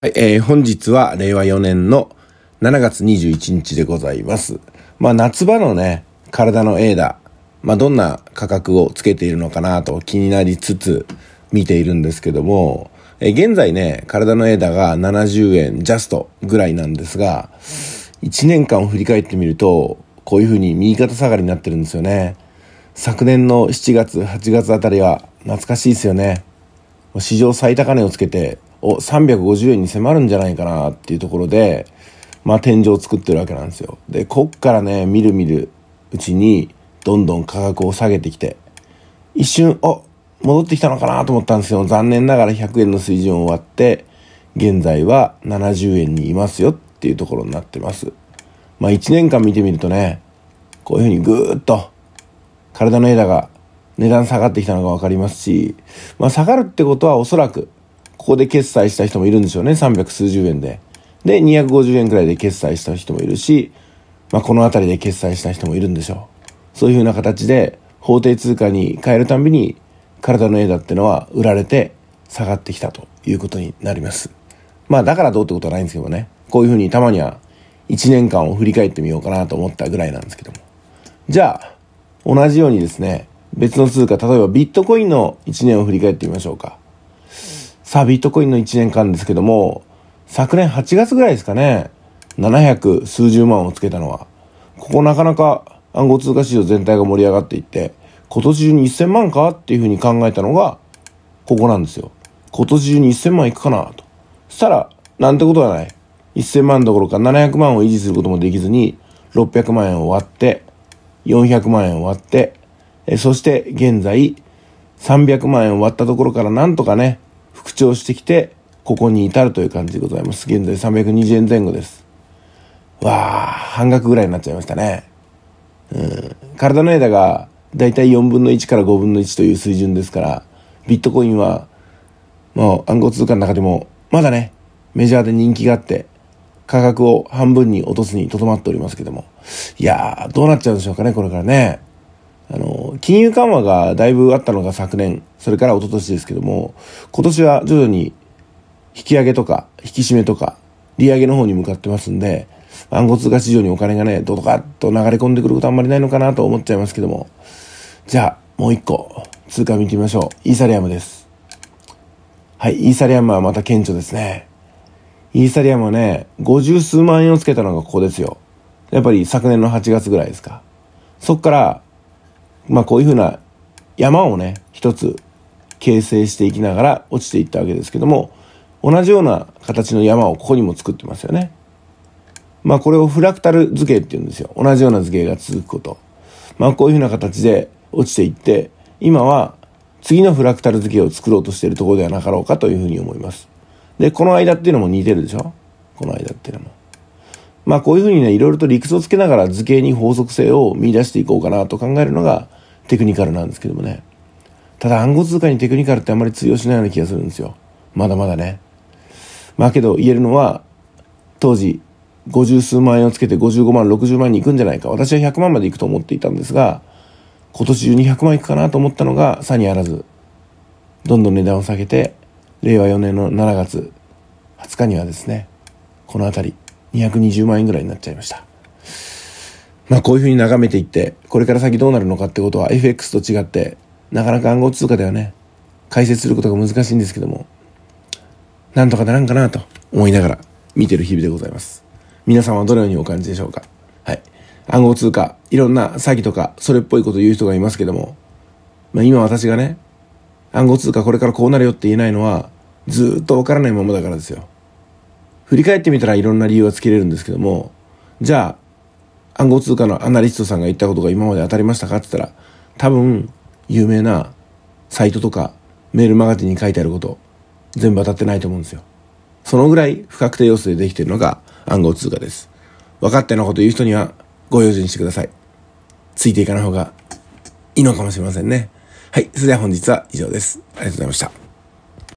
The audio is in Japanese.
はい、えー、本日は令和4年の7月21日でございます。まあ夏場のね、体のエーダ、まあどんな価格をつけているのかなと気になりつつ見ているんですけども、えー、現在ね、体のエーダが70円ジャストぐらいなんですが、1年間を振り返ってみると、こういうふうに右肩下がりになってるんですよね。昨年の7月、8月あたりは懐かしいですよね。史上最高値をつけてを350円に迫るんじゃないかなっていうところで、まあ、天井を作ってるわけなんですよ。で、こっからね、みるみるうちに、どんどん価格を下げてきて、一瞬、あ戻ってきたのかなと思ったんですよ残念ながら100円の水準を割って、現在は70円にいますよっていうところになってます。まあ、1年間見てみるとね、こういうふうにぐーっと、体の枝が値段下がってきたのが分かりますし、まあ、下がるってことはおそらくここで決済した人もいるんでしょうね。300数十円で。で、250円くらいで決済した人もいるし、まあ、この辺りで決済した人もいるんでしょう。そういうふうな形で、法定通貨に変えるたびに、体の枝ってのは売られて下がってきたということになります。まあ、だからどうってことはないんですけどね。こういうふうにたまには1年間を振り返ってみようかなと思ったぐらいなんですけども。じゃあ、同じようにですね、別の通貨、例えばビットコインの1年を振り返ってみましょうか。さあ、ビットコインの1年間ですけども、昨年8月ぐらいですかね、700数十万をつけたのは、ここなかなか暗号通貨市場全体が盛り上がっていって、今年中に1000万かっていうふうに考えたのが、ここなんですよ。今年中に1000万いくかなと。そしたら、なんてことはない。1000万どころか700万を維持することもできずに、600万円を割って、400万円を割って、そして現在、300万円を割ったところからなんとかね、復調してきて、ここに至るという感じでございます。現在320円前後です。わあ、半額ぐらいになっちゃいましたね。うん。体の枝がだいたい4分の1から5分の1という水準ですから、ビットコインは、もう暗号通貨の中でも、まだね、メジャーで人気があって、価格を半分に落とすにとどまっておりますけども。いやー、どうなっちゃうんでしょうかね、これからね。あの金融緩和がだいぶあったのが昨年、それから一昨年ですけども、今年は徐々に引き上げとか、引き締めとか、利上げの方に向かってますんで、暗号通貨市場にお金がね、ドドカッと流れ込んでくることあんまりないのかなと思っちゃいますけども。じゃあ、もう一個、通貨見てみましょう。イーサリアムです。はい、イーサリアムはまた顕著ですね。イーサリアムはね、五十数万円をつけたのがここですよ。やっぱり昨年の8月ぐらいですか。そっから、まあこういうふうな山をね、一つ形成していきながら落ちていったわけですけども、同じような形の山をここにも作ってますよね。まあこれをフラクタル図形って言うんですよ。同じような図形が続くこと。まあこういうふうな形で落ちていって、今は次のフラクタル図形を作ろうとしているところではなかろうかというふうに思います。で、この間っていうのも似てるでしょこの間っていうのも。まあこういうふうにね、いろいろと理屈をつけながら図形に法則性を見出していこうかなと考えるのが、テクニカルなんですけどもね。ただ暗号通貨にテクニカルってあんまり通用しないような気がするんですよ。まだまだね。まあけど言えるのは、当時、50数万円をつけて55万、60万に行くんじゃないか。私は100万まで行くと思っていたんですが、今年中に100万行くかなと思ったのが、さにあらず。どんどん値段を下げて、令和4年の7月20日にはですね、この辺り220万円ぐらいになっちゃいました。まあこういうふうに眺めていって、これから先どうなるのかってことは FX と違って、なかなか暗号通貨ではね、解説することが難しいんですけども、なんとかならんかなと思いながら見てる日々でございます。皆さんはどのようにお感じでしょうかはい。暗号通貨、いろんな詐欺とか、それっぽいこと言う人がいますけども、まあ今私がね、暗号通貨これからこうなるよって言えないのは、ずっとわからないままだからですよ。振り返ってみたらいろんな理由はつけれるんですけども、じゃあ、暗号通貨のアナリストさんが言ったことが今まで当たりましたかって言ったら、多分、有名なサイトとかメールマガジンに書いてあること、全部当たってないと思うんですよ。そのぐらい不確定要素でできているのが暗号通貨です。分かってのこと言う人にはご用心してください。ついていかない方がいいのかもしれませんね。はい。それでは本日は以上です。ありがとうございました。